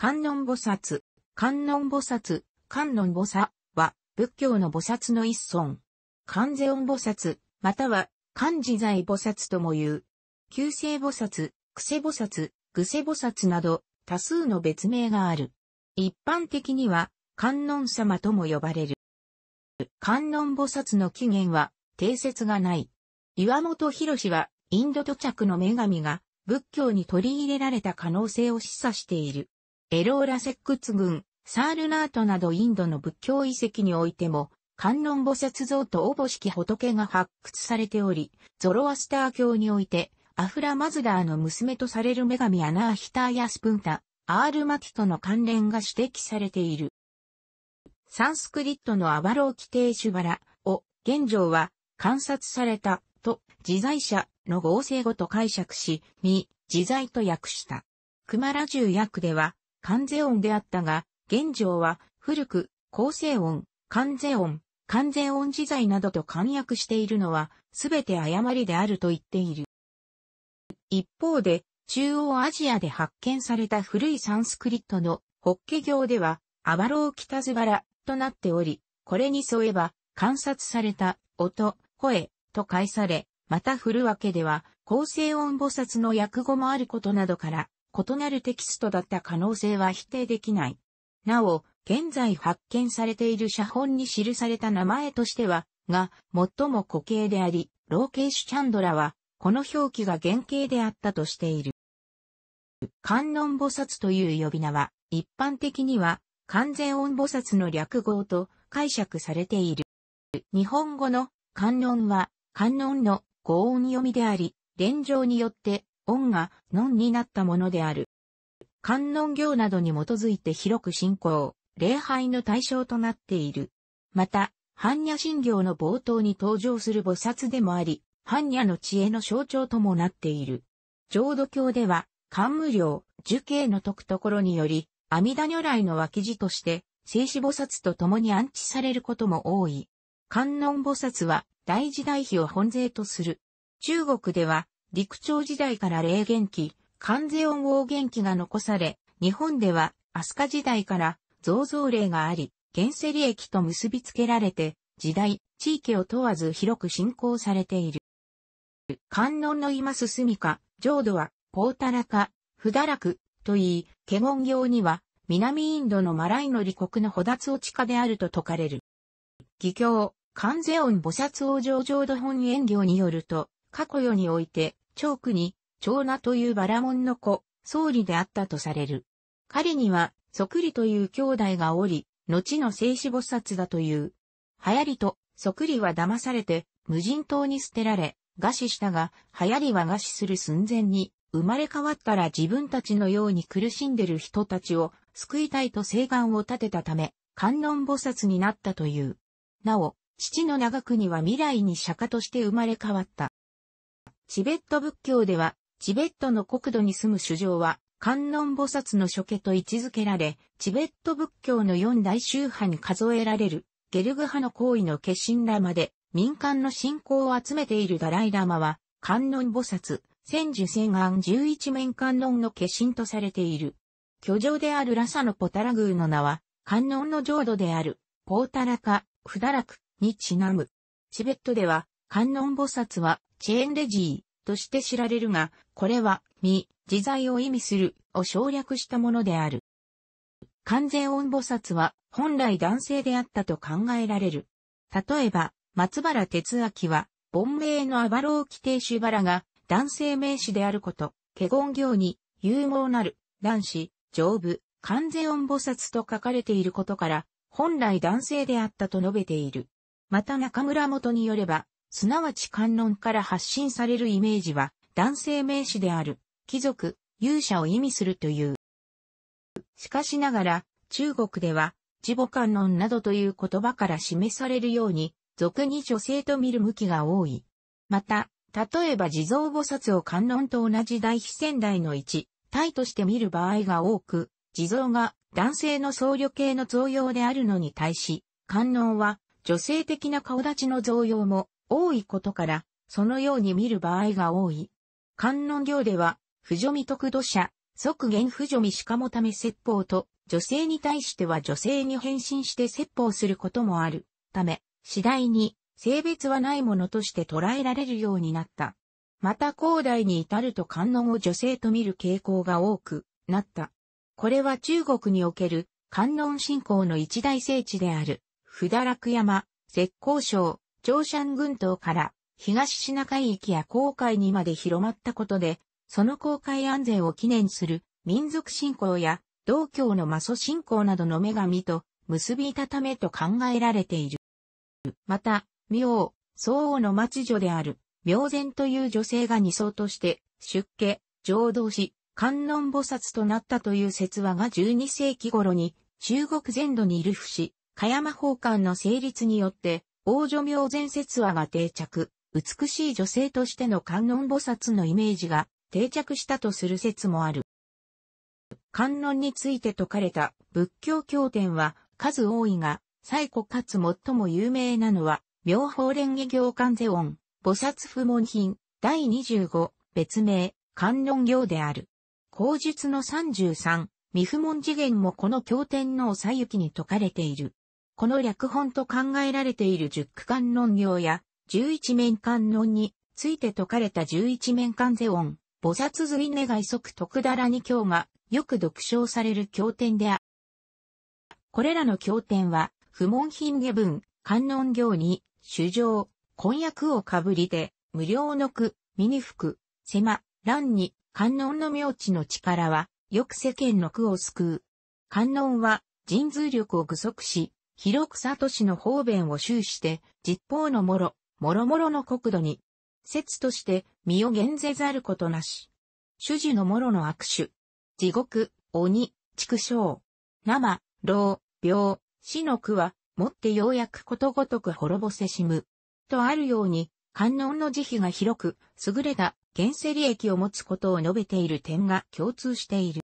観音菩薩、観音菩薩、観音菩薩は仏教の菩薩の一尊。観世音菩薩、または観自在菩薩とも言う。旧世菩薩、癖菩薩、具世菩薩など多数の別名がある。一般的には観音様とも呼ばれる。観音菩薩の起源は定説がない。岩本博はインド土着の女神が仏教に取り入れられた可能性を示唆している。エローラ石窟群、サールナートなどインドの仏教遺跡においても、観音菩薩像とおぼしき仏が発掘されており、ゾロアスター教において、アフラマズダーの娘とされる女神アナーヒターやスプンタ、アールマティとの関連が指摘されている。サンスクリットのアバロー規定シュバラを、現状は、観察された、と、自在者の合成語と解釈し、未、自在と訳した。クマラジュ訳では、関税音であったが、現状は古く、構成音、関税音、関税音自在などと簡約しているのは、すべて誤りであると言っている。一方で、中央アジアで発見された古いサンスクリットのホッケ行では、アバロー北ズバラとなっており、これに添えば、観察された音、声と返され、また振るわけでは、構成音菩薩の訳語もあることなどから、異なるテキストだった可能性は否定できない。なお、現在発見されている写本に記された名前としては、が、最も固形であり、ローケーシュ・チャンドラは、この表記が原型であったとしている。観音菩薩という呼び名は、一般的には、完全音菩薩の略語と解釈されている。日本語の観音は、観音の語音読みであり、連上によって音がノになったものである。観音行などに基づいて広く信仰、礼拝の対象となっている。また、般若心経の冒頭に登場する菩薩でもあり、般若の知恵の象徴ともなっている。浄土教では、漢無量、樹形の解くところにより、阿弥陀如来の脇字として、静止菩薩と共に安置されることも多い。観音菩薩は、大時代比を本税とする。中国では、陸朝時代から霊元気、関税音王元気が残され、日本では飛鳥時代から造像霊があり、原生利益と結びつけられて、時代、地域を問わず広く信仰されている。観音の今進みか、浄土は、ポータラか、不堕落、と言い、華厳行には、南インドのマライの利国の保奪を地下であると説かれる。義教、関税音菩薩王上浄土本演行によると、過去世において、長区に、長名というバラモンの子、総理であったとされる。彼には、即利という兄弟がおり、後の聖子菩薩だという。流行りと、即利は騙されて、無人島に捨てられ、餓死したが、流行りは餓死する寸前に、生まれ変わったら自分たちのように苦しんでる人たちを救いたいと誓願を立てたため、観音菩薩になったという。なお、父の長国は未来に釈迦として生まれ変わった。チベット仏教では、チベットの国土に住む主上は、観音菩薩の諸家と位置づけられ、チベット仏教の四大宗派に数えられる、ゲルグ派の行為の化身らまで、民間の信仰を集めているダライラマは、観音菩薩、千樹千安十一面観音の化身とされている。居城であるラサのポタラ宮の名は、観音の浄土である、ポータラカ、フダラクにちなむ。チベットでは、観音菩薩は、チェーンレジーとして知られるが、これは、未、自在を意味するを省略したものである。完全音菩薩は、本来男性であったと考えられる。例えば、松原哲明は、本命のアバロー規定主バラが男性名詞であること、華厳行に、勇猛なる、男子、丈夫、完全音菩薩と書かれていることから、本来男性であったと述べている。また中村元によれば、すなわち観音から発信されるイメージは、男性名詞である、貴族、勇者を意味するという。しかしながら、中国では、地母観音などという言葉から示されるように、俗に女性と見る向きが多い。また、例えば地蔵菩薩を観音と同じ大非仙台の一、体として見る場合が多く、地蔵が男性の僧侶系の増用であるのに対し、観音は女性的な顔立ちの増用も多いことから、そのように見る場合が多い。観音行では、不助未得度者、即言不助未しかもため説法と、女性に対しては女性に変身して説法することもある。ため、次第に、性別はないものとして捉えられるようになった。また高代に至ると観音を女性と見る傾向が多くなった。これは中国における観音信仰の一大聖地である、不堕落山、石膏省、朝鮮群島から東シナ海域や航海にまで広まったことで、その航海安全を記念する民族信仰や道教の魔祖信仰などの女神と結びいたためと考えられている。また、明、宋王の末女である、明前という女性が二層として出家、浄土し、観音菩薩となったという説話が12世紀頃に中国全土にいる不死、加山奉還の成立によって王女明前説話が定着、美しい女性としての観音菩薩のイメージが定着したとする説もある。観音について説かれた仏教経典は数多いが、最古かつ最も有名なのは、妙法蓮華行観世音、菩薩不問品、第25、別名、観音行である。口述の33、未不問次元もこの経典のおさゆきに説かれている。この略本と考えられている十九観論行や、十一面観論について説かれた十一面観世音、菩薩随願い即徳だらに経が、よく読唱される経典である。これらの経典は、不問品下文、観音行に、主情、婚約をかぶりで、無料の句、身に服、狭、乱に、観音の妙地の力は、よく世間の句を救う。観音は、人通力を具足し、広草都市の方便を終して、実法のもろ、もろもろの国土に、説として身を減ぜざることなし。主事のもろの悪手。地獄、鬼、畜生。生、老、病、死の苦は、もってようやくことごとく滅ぼせしむ。とあるように、観音の慈悲が広く、優れた、現世利益を持つことを述べている点が共通している。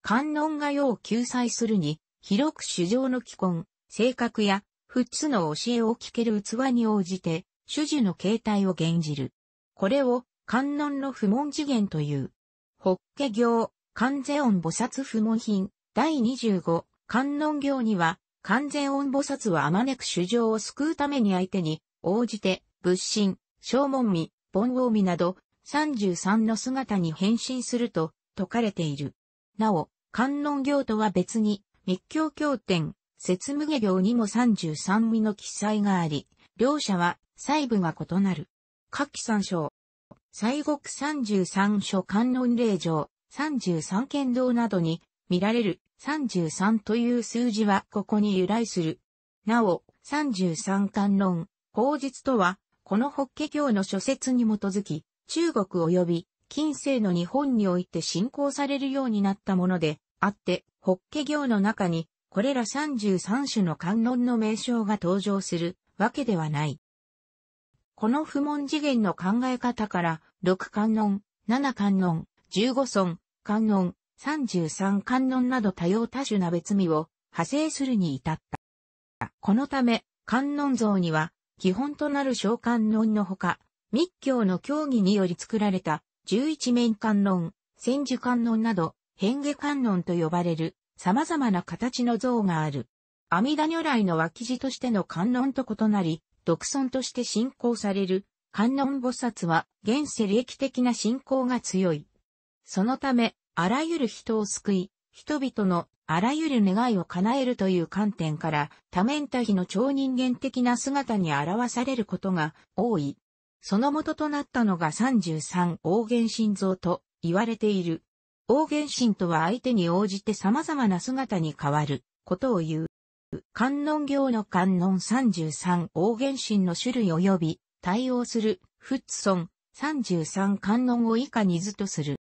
観音が世を救済するに、広く主上の既婚、性格や、フッツの教えを聞ける器に応じて、主樹の形態を現じる。これを、観音の不問次元という。法華行、観世音菩薩不問品、第25、観音行には、観世音菩薩はあまねく主情を救うために相手に、応じて、仏心、正門味、盆王味など、33の姿に変身すると、説かれている。なお、観音行とは別に、密教経典、節無下行にも33味の記載があり、両者は細部が異なる。下記参照。西国33所観音霊場、33剣道などに見られる33という数字はここに由来する。なお、33観論、法実とは、この法華経の諸説に基づき、中国及び近世の日本において信仰されるようになったもので、あって、法華経の中にこれら33種の観音の名称が登場するわけではない。この不問次元の考え方から、6観音、7観音、15尊、観音、33観音など多様多種な別味を派生するに至った。このため、観音像には、基本となる小観音のほか、密教の教義により作られた、11面観音、千手観音など、変化観音と呼ばれる様々な形の像がある。阿弥陀如来の脇地としての観音と異なり、独尊として信仰される観音菩薩は現世利益的な信仰が強い。そのため、あらゆる人を救い、人々のあらゆる願いを叶えるという観点から、多面多非の超人間的な姿に表されることが多い。その元となったのが33王元心臓と言われている。王元神とは相手に応じて様々な姿に変わることを言う。観音行の観音33王元神の種類及び対応するフッツソン33観音を以下に図とする。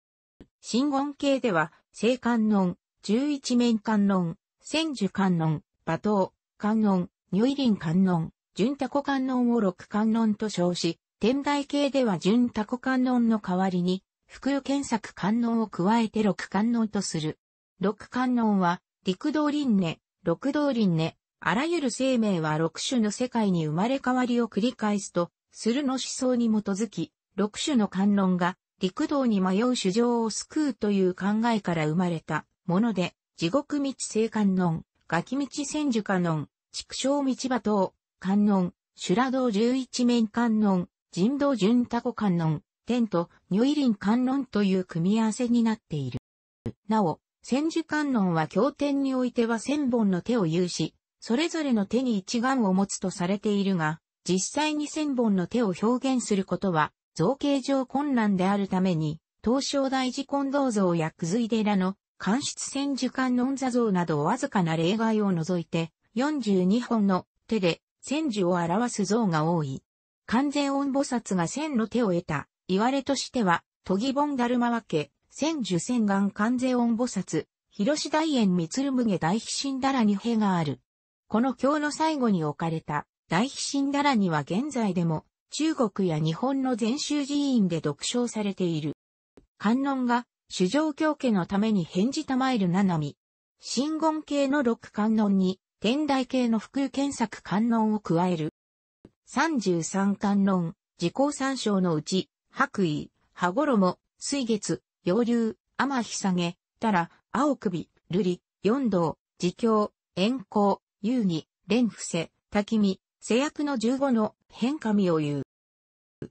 真言系では、聖観音、十一面観音、千樹観音、馬頭、観音、如意輪観音、純タコ観音を六観音と称し、天台系では純タコ観音の代わりに、福与検索観音を加えて六観音とする。六観音は、陸道輪廻、六道輪廻、あらゆる生命は六種の世界に生まれ変わりを繰り返すと、するの思想に基づき、六種の観音が、陸道に迷う衆生を救うという考えから生まれたもので、地獄道聖観音、ガキ道千樹観音、畜生道馬刀、観音、修羅道十一面観音、人道順多古観音、天と如意輪観音という組み合わせになっている。なお、千手観音は経典においては千本の手を有し、それぞれの手に一眼を持つとされているが、実際に千本の手を表現することは、造形上困難であるために、東照大寺金道像やくずい寺の、関出千手観音座像などわずかな例外を除いて、42本の手で千手を表す像が多い。完全音菩薩が千の手を得た言われとしては、都ボンダルマワけ、千樹千眼関税音菩薩、広志大円三鶴無下大飛神だらに兵がある。この経の最後に置かれた大飛神だらには現在でも中国や日本の禅宗寺院で読唱されている。観音が主上教家のために返事たまえる七海。新言系の六観音に天台系の福検索観音を加える。三十三観音、自己参照のうち白衣、羽衣、水月、洋流、天日下げ、たら、青首、瑠璃、四道、自供、炎行、遊戯、蓮伏せ、滝見、制約の十五の変化身を言う。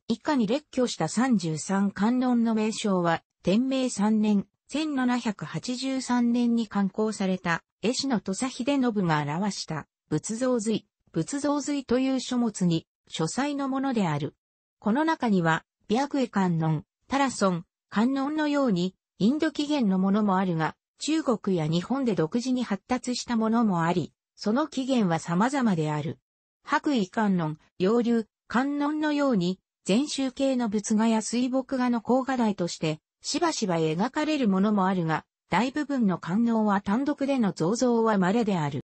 以下に列挙した三十三観音の名称は、天明三年、1783年に刊行された、絵師の土佐秀信が表した仏像髄、仏像髄という書物に、書斎のものである。この中には、白衣観音、タラソン、観音のように、インド起源のものもあるが、中国や日本で独自に発達したものもあり、その起源は様々である。白衣観音、洋流、観音のように、全集系の仏画や水墨画の高画題として、しばしば描かれるものもあるが、大部分の観音は単独での造像は稀である。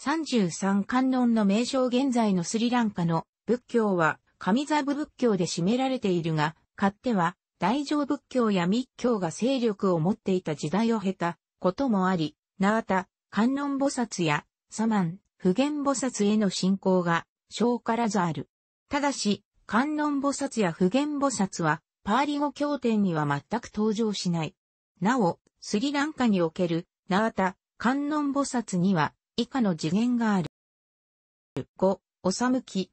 33観音の名称現在のスリランカの仏教は上座部仏教で占められているが、勝手は、大乗仏教や密教が勢力を持っていた時代を経たこともあり、縄田、観音菩薩や、サマン、普賢菩薩への信仰が、小からずある。ただし、観音菩薩や普賢菩薩は、パーリ語経典には全く登場しない。なお、スリランカにおける、縄田、観音菩薩には、以下の次元がある。5、おさむき、